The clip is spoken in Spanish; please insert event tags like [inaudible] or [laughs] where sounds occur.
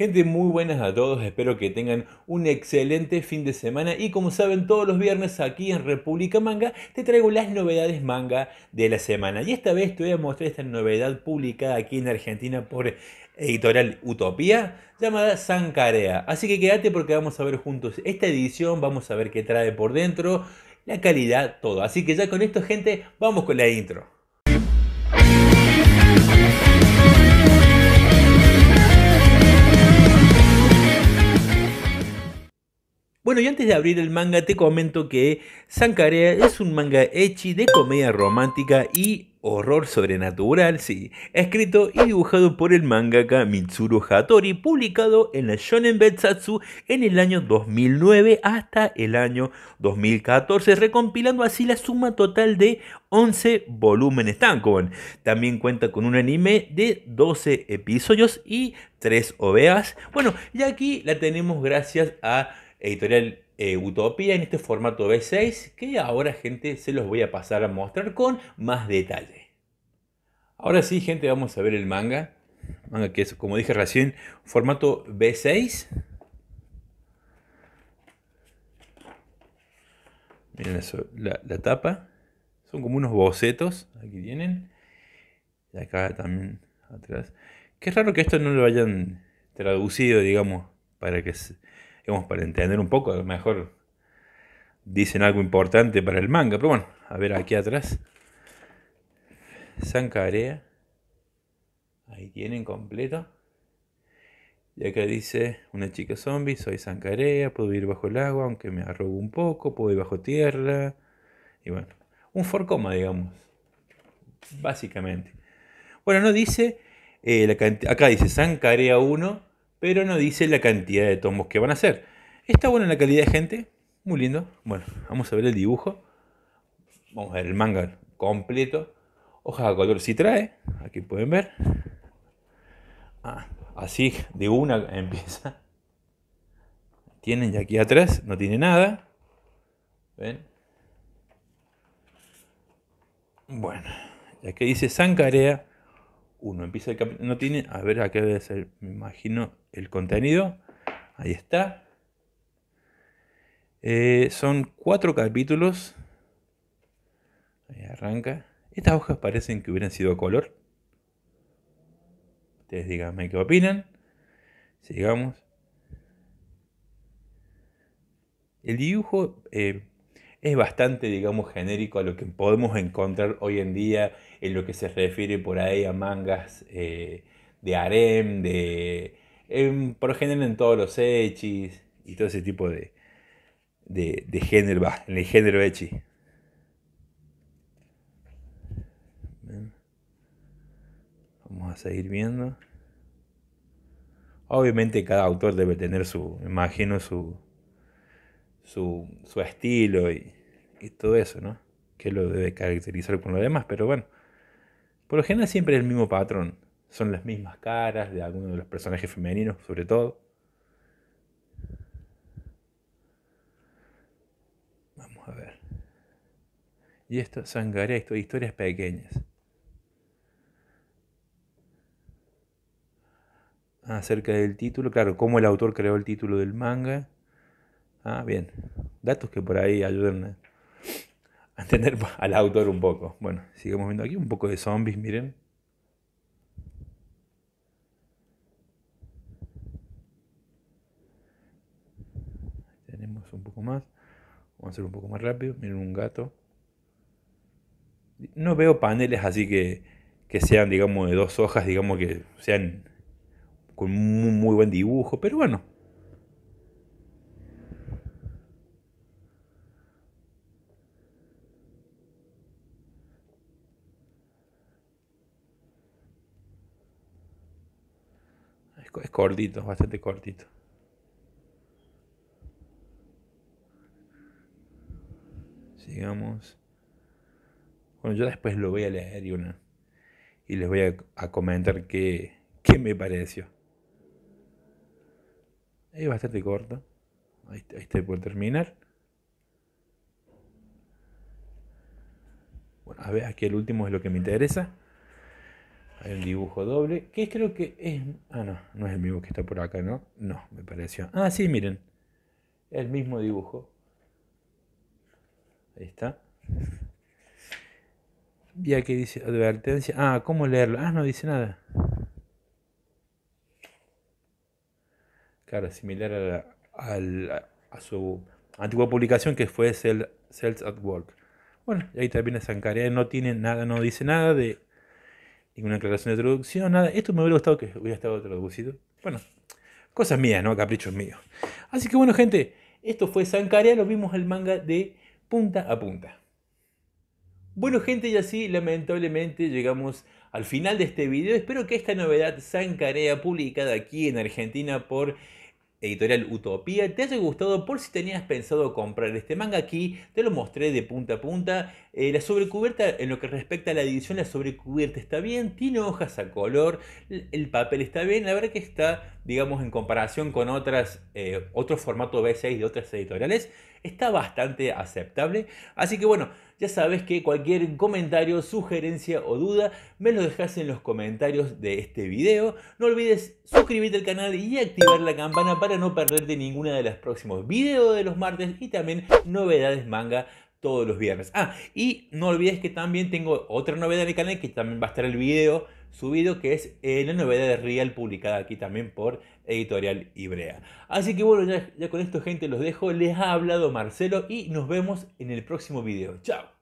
Gente, muy buenas a todos, espero que tengan un excelente fin de semana y como saben todos los viernes aquí en República Manga te traigo las novedades manga de la semana y esta vez te voy a mostrar esta novedad publicada aquí en Argentina por editorial Utopía llamada Zancarea, así que quédate porque vamos a ver juntos esta edición, vamos a ver qué trae por dentro, la calidad, todo, así que ya con esto gente vamos con la intro. Bueno, y antes de abrir el manga te comento que Sankarea es un manga echi de comedia romántica y horror sobrenatural, sí, escrito y dibujado por el mangaka Mitsuru Hattori, publicado en la Shonen Betsatsu en el año 2009 hasta el año 2014, recompilando así la suma total de 11 volúmenes Tankobon. También cuenta con un anime de 12 episodios y 3 OVAs. Bueno, y aquí la tenemos gracias a editorial eh, Utopía en este formato B6 que ahora gente se los voy a pasar a mostrar con más detalle. Ahora sí gente vamos a ver el manga, manga que es como dije recién formato B6. Miren eso, la, tapa, son como unos bocetos, aquí tienen, y acá también atrás. Qué raro que esto no lo hayan traducido, digamos, para que digamos, para entender un poco, a lo mejor dicen algo importante para el manga, pero bueno, a ver aquí atrás. Sankarea. Ahí tienen completo. Y acá dice, una chica zombie, soy Sankarea, puedo ir bajo el agua, aunque me arrogo un poco, puedo ir bajo tierra. Y bueno, un forcoma, digamos. Básicamente. Bueno, no dice, eh, acá dice Sankarea 1, pero no dice la cantidad de tomos que van a hacer. Está buena la calidad de gente, muy lindo. Bueno, vamos a ver el dibujo. Vamos a ver el manga completo. Hojas a color si trae, aquí pueden ver. Ah, así de una [laughs] empieza. Tienen ya aquí atrás, no tiene nada. ¿Ven? Bueno, ya que dice Zancarea uno empieza el capítulo, no tiene, a ver a qué debe ser, me imagino, el contenido, ahí está. Eh, son cuatro capítulos, ahí arranca. Estas hojas parecen que hubieran sido color. Ustedes díganme qué opinan. Sigamos. El dibujo eh, es bastante, digamos, genérico a lo que podemos encontrar hoy en día en lo que se refiere por ahí a mangas eh, de harem, de... En, por en todos los hechis y todo ese tipo de, género, en el género hechi. Vamos a seguir viendo. Obviamente cada autor debe tener su, o su, su, estilo y, todo eso, ¿no? Que lo debe caracterizar con lo demás, pero bueno. Por lo general siempre es el mismo patrón. Son las mismas caras de algunos de los personajes femeninos, sobre todo. Vamos a ver. Y esto, Sangaré, esto, historias pequeñas. acerca del título, claro, cómo el autor creó el título del manga Ah, bien. Datos que por ahí ayuden a entender [laughs] al autor un poco. Bueno, sigamos viendo aquí un poco de zombies, miren. Tenemos un poco más. Vamos a hacer un poco más rápido. Miren un gato. No veo paneles así que, sean, digamos, de dos hojas, digamos que sean con un muy buen dibujo, pero bueno, es cortito, bastante cortito. Sigamos. Bueno, yo después lo voy a leer y, una, y les voy a, comentar qué, qué, me pareció. Es bastante corto. Ahí, ahí estoy por terminar. Bueno, a ver, aquí el último es lo que me interesa. Hay el dibujo doble, que creo que es... Ah, no, no es el mismo que está por acá, ¿no? No, me pareció. Ah, sí, miren. El mismo dibujo. Ahí está. Y aquí dice advertencia. Ah, ¿cómo leerlo? Ah, no dice nada. Claro, similar a, a, su antigua publicación que fue Cells at Work. Bueno, ahí también es no tiene nada, no dice nada de ninguna aclaración de traducción, nada. Esto me hubiera gustado que hubiera estado traducido. Bueno, cosas mías, ¿no? Caprichos míos. Así que bueno, gente, esto fue Sankaria, lo vimos el manga de punta a punta. Bueno, gente, y así lamentablemente llegamos al final de este video. Espero que esta novedad Sankarea publicada aquí en Argentina por editorial Utopía. ¿Te haya gustado? Por si tenías pensado comprar este manga aquí, te lo mostré de punta a punta. Eh, la sobrecubierta, en lo que respecta a la edición, la sobrecubierta está bien, tiene hojas a color, el papel está bien. La verdad que está, digamos, en comparación con otras, eh, otros formatos formato B6 de otras editoriales, está bastante aceptable. Así que bueno. Ya sabes que cualquier comentario, sugerencia o duda me lo dejas en los comentarios de este video. No olvides suscribirte al canal y activar la campana para no perderte ninguna de los próximos videos de los martes y también novedades manga todos los viernes. Ah, y no olvides que también tengo otra novedad en el canal que también va a estar el video subido, que es la novedad de Real, publicada aquí también por Editorial Ibrea. Así que bueno, ya, con esto gente los dejo, les ha hablado Marcelo y nos vemos en el próximo video. Chao.